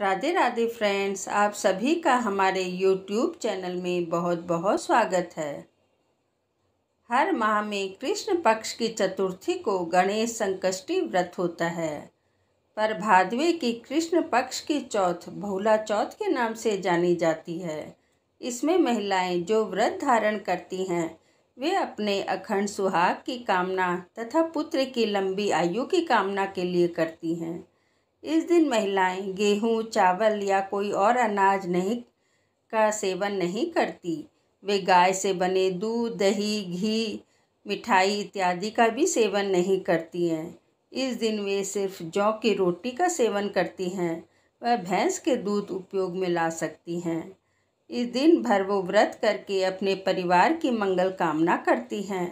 Radhe Radhe friends आप सभी का हमारे यूट्यूब चैनल में बहुत बहुत स्वागत है हर माह में कृष्ण पक्ष की चतुर्थी को गणेश संकष्टी व्रत होता है पर भादवे की कृष्ण पक्ष की चौथ भोला चौथ के नाम से जानी जाती है इसमें महिलाएं जो व्रत धारण करती हैं वे अपने अखंड सुहाग की कामना तथा पुत्र की लंबी आयु की कामना के लिए करती हैं इस दिन महिलाएं गेहूं, चावल या कोई और अनाज नहीं का सेवन नहीं करती वे गाय से बने दूध दही घी मिठाई इत्यादि का भी सेवन नहीं करती हैं इस दिन वे सिर्फ जौ की रोटी का सेवन करती हैं वह भैंस के दूध उपयोग में ला सकती हैं इस दिन भर वो व्रत करके अपने परिवार की मंगल कामना करती हैं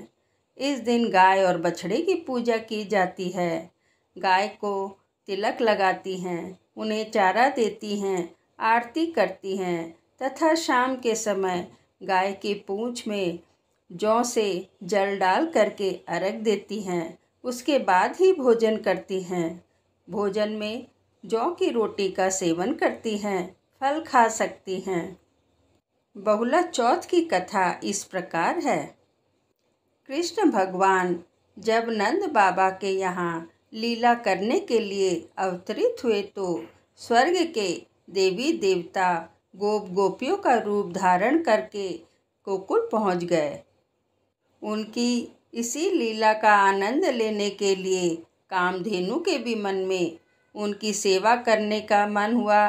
इस दिन गाय और बछड़े की पूजा की जाती है गाय को तिलक लगाती हैं उन्हें चारा देती हैं आरती करती हैं तथा शाम के समय गाय की पूँछ में जौ से जल डाल करके अर्घ देती हैं उसके बाद ही भोजन करती हैं भोजन में जौ की रोटी का सेवन करती हैं फल खा सकती हैं बहुला चौथ की कथा इस प्रकार है कृष्ण भगवान जब नंद बाबा के यहाँ लीला करने के लिए अवतरित हुए तो स्वर्ग के देवी देवता गोप गोपियों का रूप धारण करके गोकुल पहुंच गए उनकी इसी लीला का आनंद लेने के लिए कामधेनु के भी मन में उनकी सेवा करने का मन हुआ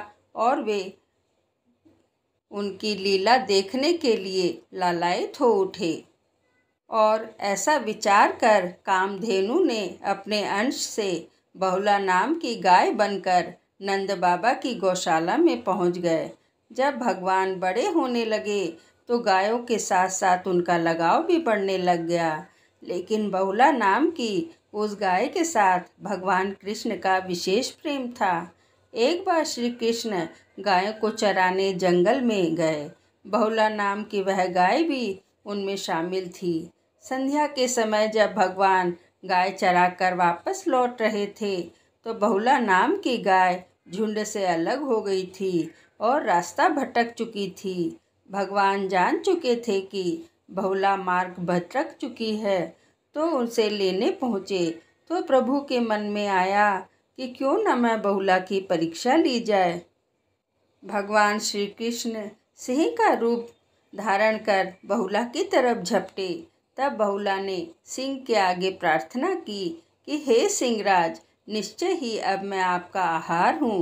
और वे उनकी लीला देखने के लिए लालायित हो उठे और ऐसा विचार कर कामधेनु ने अपने अंश से बहुला नाम की गाय बनकर नंद बाबा की गौशाला में पहुंच गए जब भगवान बड़े होने लगे तो गायों के साथ साथ उनका लगाव भी बढ़ने लग गया लेकिन बहुला नाम की उस गाय के साथ भगवान कृष्ण का विशेष प्रेम था एक बार श्री कृष्ण गायों को चराने जंगल में गए बहुला नाम की वह गाय भी उनमें शामिल थी संध्या के समय जब भगवान गाय चराकर वापस लौट रहे थे तो बहुला नाम की गाय झुंड से अलग हो गई थी और रास्ता भटक चुकी थी भगवान जान चुके थे कि बहुला मार्ग भटक चुकी है तो उनसे लेने पहुँचे तो प्रभु के मन में आया कि क्यों न मैं बहुला की परीक्षा ली जाए भगवान श्री कृष्ण सिंह का रूप धारण कर बहुला की तरफ झपटे तब बहुला ने सिंह के आगे प्रार्थना की कि हे सिंहराज निश्चय ही अब मैं आपका आहार हूँ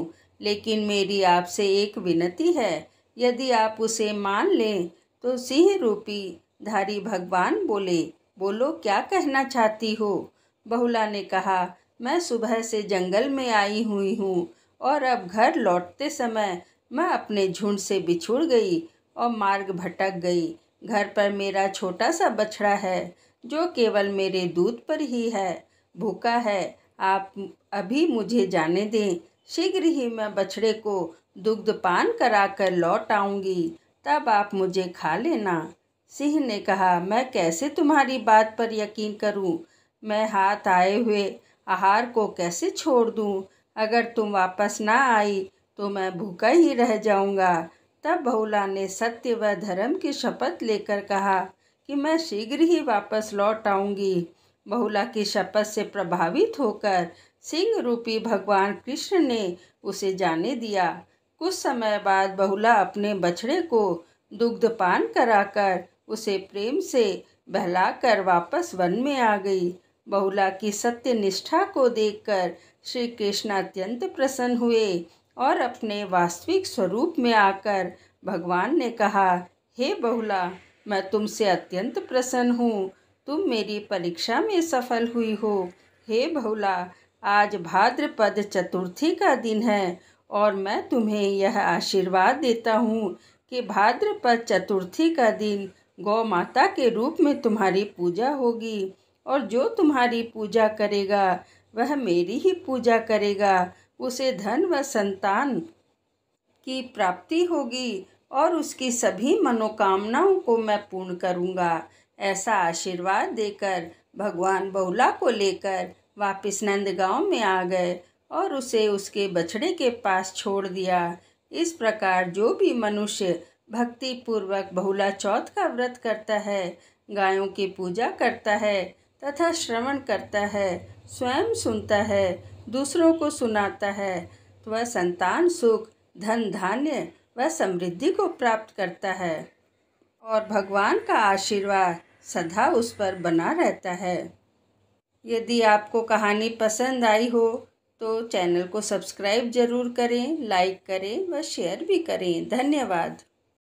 लेकिन मेरी आपसे एक विनती है यदि आप उसे मान लें तो सिंह रूपी धारी भगवान बोले बोलो क्या कहना चाहती हो बहुला ने कहा मैं सुबह से जंगल में आई हुई हूँ और अब घर लौटते समय मैं अपने झुंड से बिछुड़ गई और मार्ग भटक गई घर पर मेरा छोटा सा बछड़ा है जो केवल मेरे दूध पर ही है भूखा है आप अभी मुझे जाने दें शीघ्र ही मैं बछड़े को दुग्ध पान करा कर लौट आऊँगी तब आप मुझे खा लेना सिंह ने कहा मैं कैसे तुम्हारी बात पर यकीन करूं? मैं हाथ आए हुए आहार को कैसे छोड़ दूं? अगर तुम वापस ना आई तो मैं भूखा ही रह जाऊंगा तब बहुला ने सत्य व धर्म की शपथ लेकर कहा कि मैं शीघ्र ही वापस लौट आऊँगी बहुला की शपथ से प्रभावित होकर सिंह रूपी भगवान कृष्ण ने उसे जाने दिया कुछ समय बाद बहुला अपने बछड़े को दुग्धपान कराकर उसे प्रेम से बहलाकर वापस वन में आ गई बहुला की सत्य निष्ठा को देखकर श्री कृष्ण अत्यंत प्रसन्न हुए और अपने वास्तविक स्वरूप में आकर भगवान ने कहा हे बहुला मैं तुमसे अत्यंत प्रसन्न हूँ तुम मेरी परीक्षा में सफल हुई हो हे बहुला आज भाद्रपद चतुर्थी का दिन है और मैं तुम्हें यह आशीर्वाद देता हूँ कि भाद्रपद चतुर्थी का दिन गौ माता के रूप में तुम्हारी पूजा होगी और जो तुम्हारी पूजा करेगा वह मेरी ही पूजा करेगा उसे धन व संतान की प्राप्ति होगी और उसकी सभी मनोकामनाओं को मैं पूर्ण करूँगा ऐसा आशीर्वाद देकर भगवान बहुला को लेकर वापस नंदगांव में आ गए और उसे उसके बछड़े के पास छोड़ दिया इस प्रकार जो भी मनुष्य भक्ति पूर्वक बहुला चौथ का व्रत करता है गायों की पूजा करता है तथा श्रवण करता है स्वयं सुनता है दूसरों को सुनाता है तो वह संतान सुख धन धान्य व समृद्धि को प्राप्त करता है और भगवान का आशीर्वाद सदा उस पर बना रहता है यदि आपको कहानी पसंद आई हो तो चैनल को सब्सक्राइब ज़रूर करें लाइक करें व शेयर भी करें धन्यवाद